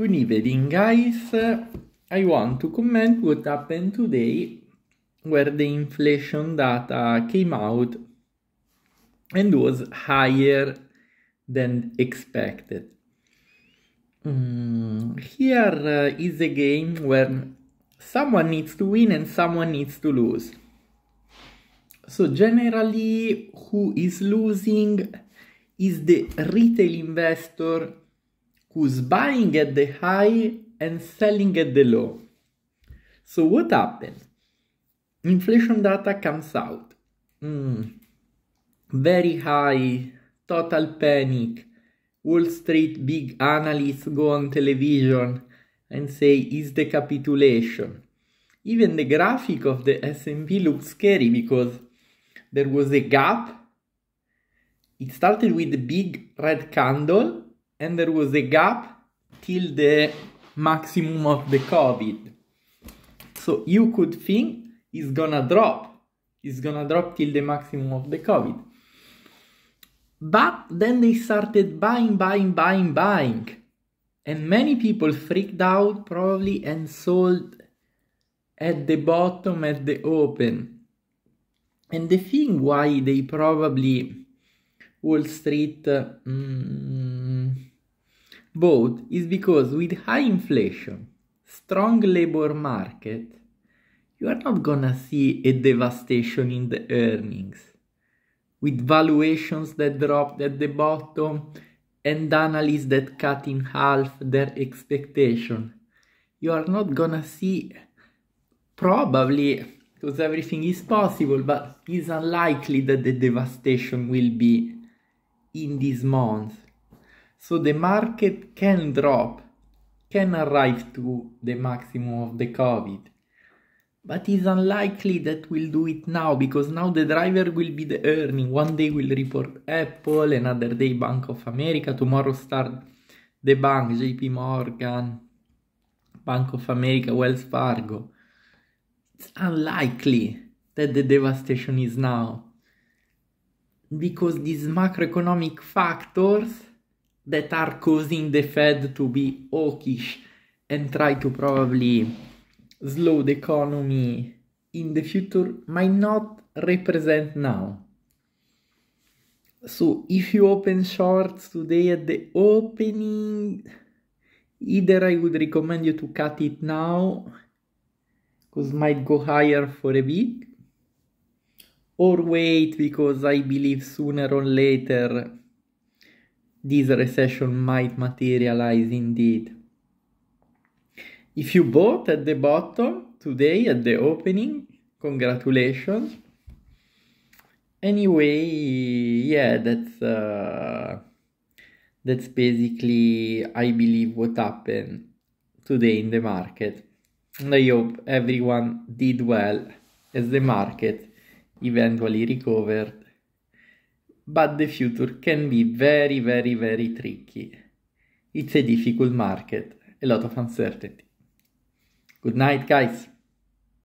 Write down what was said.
Good evening, guys. I want to comment what happened today where the inflation data came out and was higher than expected. Mm, here uh, is a game where someone needs to win and someone needs to lose. So generally, who is losing is the retail investor who's buying at the high and selling at the low. So what happened? Inflation data comes out. Mm. Very high, total panic. Wall Street big analysts go on television and say is the capitulation. Even the graphic of the S&P looks scary because there was a gap. It started with a big red candle and there was a gap till the maximum of the COVID. So you could think it's gonna drop, it's gonna drop till the maximum of the COVID. But then they started buying, buying, buying, buying. And many people freaked out probably and sold at the bottom, at the open. And the thing why they probably Wall Street uh, mm, both is because with high inflation, strong labor market, you are not gonna see a devastation in the earnings. With valuations that dropped at the bottom and analysts that cut in half their expectation, you are not gonna see probably because everything is possible, but it's unlikely that the devastation will be in this month. So the market can drop, can arrive to the maximum of the COVID. But it's unlikely that we'll do it now because now the driver will be the earning. One day we'll report Apple, another day Bank of America, tomorrow start the bank, JP Morgan, Bank of America, Wells Fargo. It's unlikely that the devastation is now because these macroeconomic factors that are causing the Fed to be hawkish and try to probably slow the economy in the future might not represent now. So if you open shorts today at the opening, either I would recommend you to cut it now, because might go higher for a bit, or wait because I believe sooner or later this recession might materialize indeed. If you bought at the bottom today at the opening, congratulations. Anyway, yeah, that's uh, that's basically I believe what happened today in the market. And I hope everyone did well as the market eventually recovered but the future can be very, very, very tricky. It's a difficult market, a lot of uncertainty. Good night, guys.